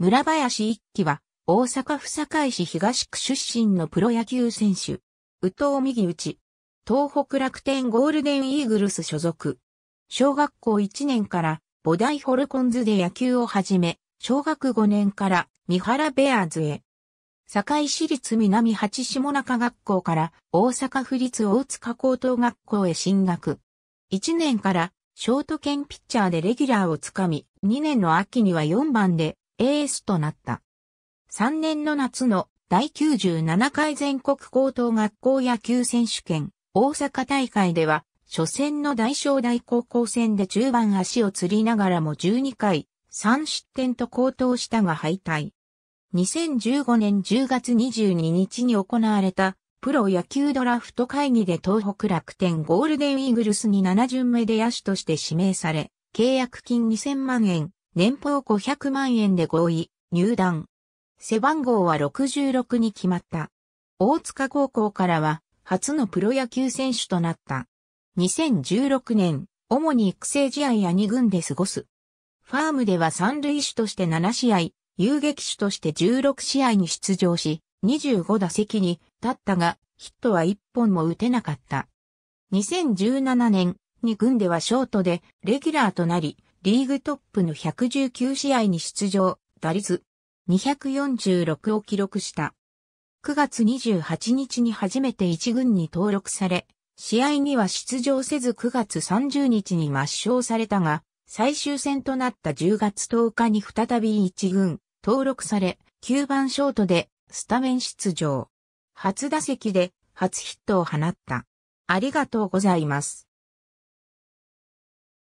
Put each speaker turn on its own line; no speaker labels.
村林一期は、大阪府堺市東区出身のプロ
野球選手。宇藤右打ち。東北楽天ゴールデンイーグルス所属。小学校1年から母大ホルコンズで野球を始め、小学5年から三原ベアーズへ。堺市立南八下中学校から大阪府立大塚高等学校へ進学。1年からショート兼ピッチャーでレギュラーをつかみ、2年の秋には4番でエースとなった。3年の夏の第97回全国高等学校野球選手権大阪大会では、初戦の大正大高校戦で中盤足を釣りながらも12回、3失点と高騰したが敗退。2015年10月22日に行われたプロ野球ドラフト会議で東北楽天ゴールデンイーグルスに7巡目で野手として指名され、契約金2000万円、年俸500万円で合意、入団。背番号は66に決まった。大塚高校からは、初のプロ野球選手となった。2016年、主に育成試合や2軍で過ごす。ファームでは三塁手として7試合、遊撃手として16試合に出場し、25打席に立ったが、ヒットは1本も打てなかった。2017年、2軍ではショートでレギュラーとなり、リーグトップの119試合に出場、打率246を記録した。9月28日に初めて1軍に登録され、試合には出場せず9月30日に抹消されたが、最終戦となった10月10日に再び1軍、登録され、9番ショートでスタメン出場。初
打席で初ヒットを放った。ありがとうございます。